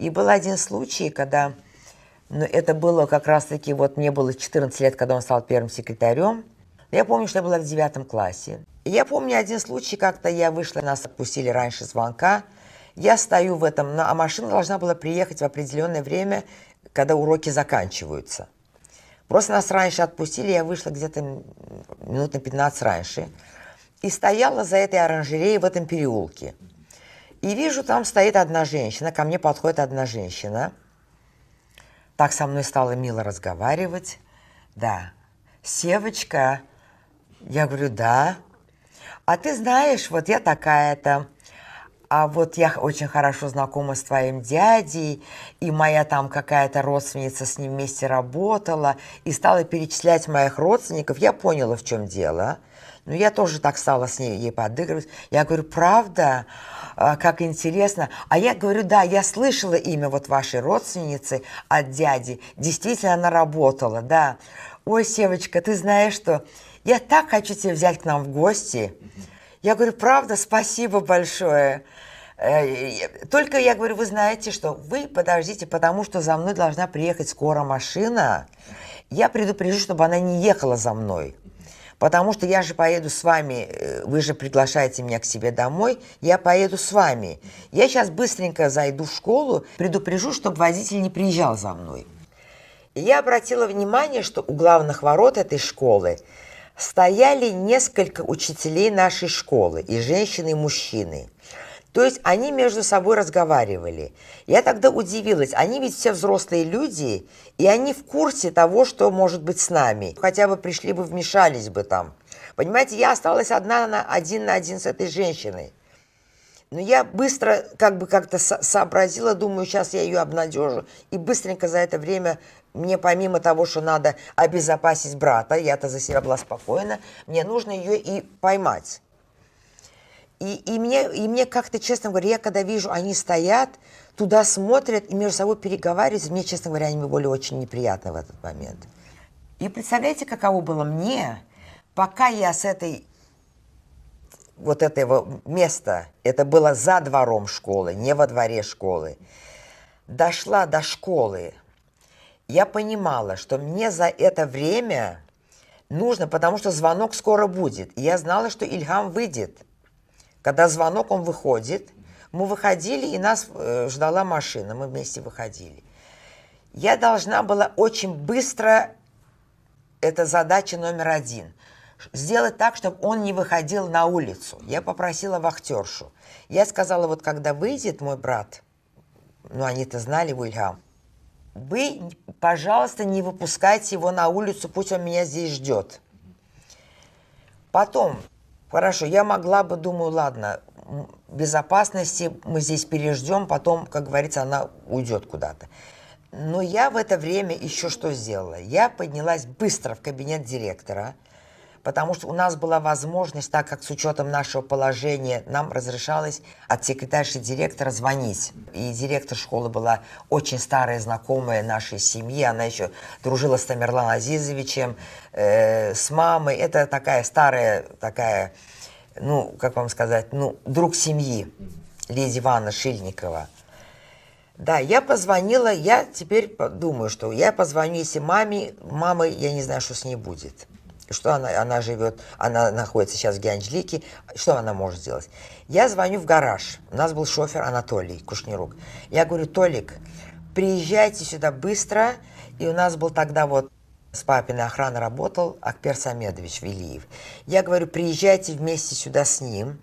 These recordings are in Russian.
И был один случай, когда, ну, это было как раз-таки, вот мне было 14 лет, когда он стал первым секретарем. Я помню, что я была в девятом классе. И я помню один случай, как-то я вышла, нас отпустили раньше звонка. Я стою в этом, а машина должна была приехать в определенное время, когда уроки заканчиваются. Просто нас раньше отпустили, я вышла где-то минут на 15 раньше. И стояла за этой оранжереей в этом переулке. И вижу, там стоит одна женщина, ко мне подходит одна женщина. Так со мной стала мило разговаривать. Да, Севочка, я говорю, да. А ты знаешь, вот я такая-то. А вот я очень хорошо знакома с твоим дядей, и моя там какая-то родственница с ним вместе работала, и стала перечислять моих родственников. Я поняла, в чем дело. Но я тоже так стала с ней ей подыгрывать. Я говорю, правда? А, как интересно. А я говорю, да, я слышала имя вот вашей родственницы от дяди. Действительно, она работала, да. Ой, Севочка, ты знаешь что? Я так хочу тебя взять к нам в гости. Я говорю, правда, спасибо большое. Э, только я говорю, вы знаете, что вы подождите, потому что за мной должна приехать скоро машина. Я предупрежу, чтобы она не ехала за мной потому что я же поеду с вами, э, вы же приглашаете меня к себе домой, я поеду с вами. Я сейчас быстренько зайду в школу, предупрежу, чтобы водитель не приезжал за мной. И я обратила внимание, что у главных ворот этой школы стояли несколько учителей нашей школы, и женщины, и мужчины – то есть они между собой разговаривали. Я тогда удивилась, они ведь все взрослые люди, и они в курсе того, что может быть с нами. Хотя бы пришли бы, вмешались бы там. Понимаете, я осталась одна на один на один с этой женщиной. Но я быстро как бы как-то сообразила, думаю, сейчас я ее обнадежу. И быстренько за это время мне помимо того, что надо обезопасить брата, я-то за себя была спокойна, мне нужно ее и поймать. И, и, мне, и мне как-то, честно говоря, я когда вижу, они стоят, туда смотрят и между собой переговариваются, мне, честно говоря, они мне были очень неприятны в этот момент. И представляете, каково было мне, пока я с этой вот этого места, это было за двором школы, не во дворе школы, дошла до школы, я понимала, что мне за это время нужно, потому что звонок скоро будет. И я знала, что Ильхам выйдет – когда звонок, он выходит. Мы выходили, и нас э, ждала машина. Мы вместе выходили. Я должна была очень быстро, это задача номер один, сделать так, чтобы он не выходил на улицу. Я попросила вахтершу. Я сказала, вот когда выйдет мой брат, ну они-то знали его вы, пожалуйста, не выпускайте его на улицу, пусть он меня здесь ждет. Потом Хорошо, я могла бы, думаю, ладно, безопасности мы здесь переждем, потом, как говорится, она уйдет куда-то. Но я в это время еще что сделала? Я поднялась быстро в кабинет директора – потому что у нас была возможность, так как с учетом нашего положения нам разрешалось от секретарши директора звонить. И директор школы была очень старая знакомая нашей семьи, она еще дружила с Тамерлан Азизовичем, э, с мамой. Это такая старая, такая, ну, как вам сказать, ну, друг семьи, леди Ивана Шильникова. Да, я позвонила, я теперь думаю, что я позвоню, если маме, мамы, я не знаю, что с ней будет. Что она, она живет, она находится сейчас в Геанджлике, что она может сделать? Я звоню в гараж. У нас был шофер Анатолий Кушнирук. Я говорю, Толик, приезжайте сюда быстро. И у нас был тогда вот с папиной охраны работал Акпер Самедович Велиев. Я говорю, приезжайте вместе сюда с ним.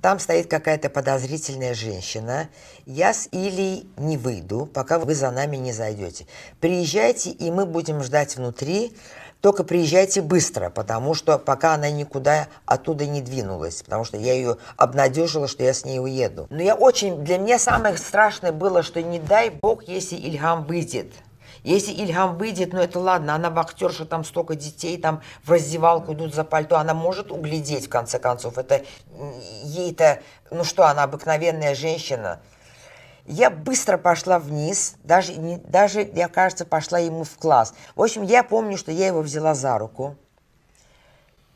Там стоит какая-то подозрительная женщина. Я с Илией не выйду, пока вы за нами не зайдете. Приезжайте, и мы будем ждать внутри. Только приезжайте быстро, потому что пока она никуда оттуда не двинулась, потому что я ее обнадежила, что я с ней уеду. Но я очень, для меня самое страшное было, что не дай бог, если Ильхам выйдет. Если Ильхам выйдет, ну это ладно, она актерша, там столько детей, там в раздевалку идут за пальто, она может углядеть, в конце концов. Это ей-то, ну что, она обыкновенная женщина. Я быстро пошла вниз, даже, не, даже, мне кажется, пошла ему в класс. В общем, я помню, что я его взяла за руку,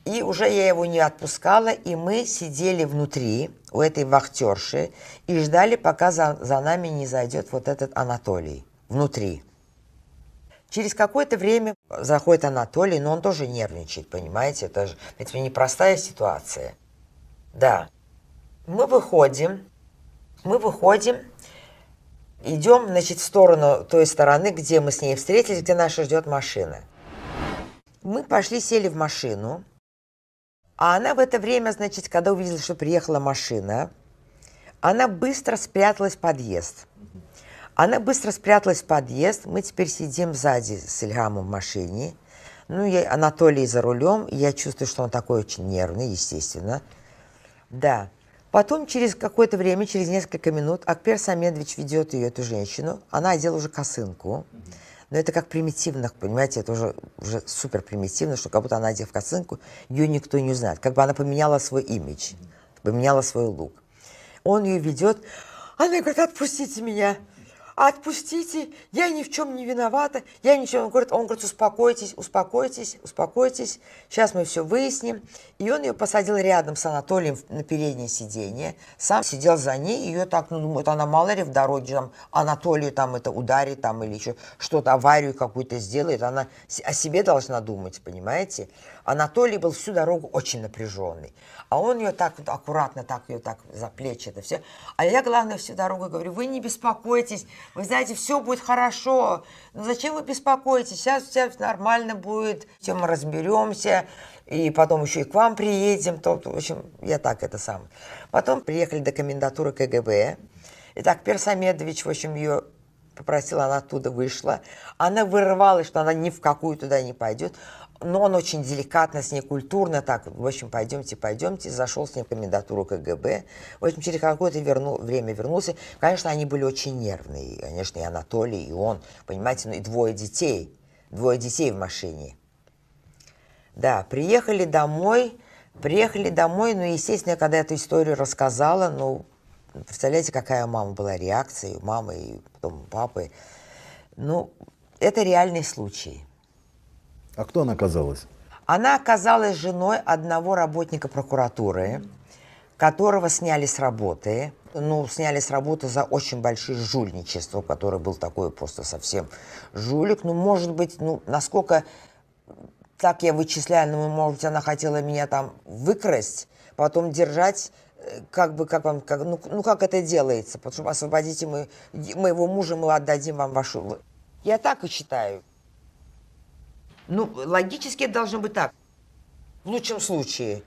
и уже я его не отпускала, и мы сидели внутри у этой вахтерши и ждали, пока за, за нами не зайдет вот этот Анатолий внутри. Через какое-то время заходит Анатолий, но он тоже нервничает, понимаете? Это же это непростая ситуация. Да. Мы выходим, мы выходим, идем, значит, в сторону той стороны, где мы с ней встретились, где нас ждет машина. Мы пошли, сели в машину, а она в это время, значит, когда увидела, что приехала машина, она быстро спряталась в подъезд. Она быстро спряталась в подъезд. Мы теперь сидим сзади с Ильхамом в машине. Ну, я, Анатолий за рулем. Я чувствую, что он такой очень нервный, естественно. Да. Потом через какое-то время, через несколько минут, Акпер Самедович ведет ее, эту женщину. Она одела уже косынку. Но это как примитивно, понимаете, это уже, уже супер примитивно, что как будто она одела в косынку, ее никто не узнает. Как бы она поменяла свой имидж, поменяла свой лук. Он ее ведет, она говорит, отпустите меня отпустите, я ни в чем не виновата, я ничего. Он говорит, он говорит, успокойтесь, успокойтесь, успокойтесь, сейчас мы все выясним. И он ее посадил рядом с Анатолием на переднее сиденье, сам сидел за ней, ее так, ну, думает, она мало ли в дороге, там, Анатолию там это ударит, там, или еще что-то, аварию какую-то сделает, она о себе должна думать, понимаете? Анатолий был всю дорогу очень напряженный. А он ее так вот аккуратно, так ее так за плечи это все. А я, главное, всю дорогу говорю, вы не беспокойтесь, вы знаете, все будет хорошо. Ну зачем вы беспокоитесь? Сейчас все нормально будет, все мы разберемся. И потом еще и к вам приедем. То, в общем, я так это сам. Потом приехали до комендатуры КГБ. И так Пер в общем, ее попросила, она оттуда вышла. Она вырвалась, что она ни в какую туда не пойдет но он очень деликатно, с ней культурно, так, в общем, пойдемте, пойдемте, зашел с ней в комендатуру КГБ. В общем, через какое-то верну, время вернулся. Конечно, они были очень нервные, конечно, и Анатолий, и он, понимаете, ну и двое детей, двое детей в машине. Да, приехали домой, приехали домой, ну, естественно, я когда эту историю рассказала, ну, представляете, какая у мамы была реакция, у мамы и потом у папы. Ну, это реальный случай – а кто она оказалась? Она оказалась женой одного работника прокуратуры, которого сняли с работы. Ну, сняли с работы за очень большое жульничество, которое был такой просто совсем жулик. Ну, может быть, ну, насколько так я вычисляю, ну, может быть, она хотела меня там выкрасть, потом держать э, как бы, как вам, как, ну, ну как это делается, потому что освободите мы, моего мужа, мы отдадим вам вашу... Я так и считаю. Ну, логически это должно быть так. В лучшем случае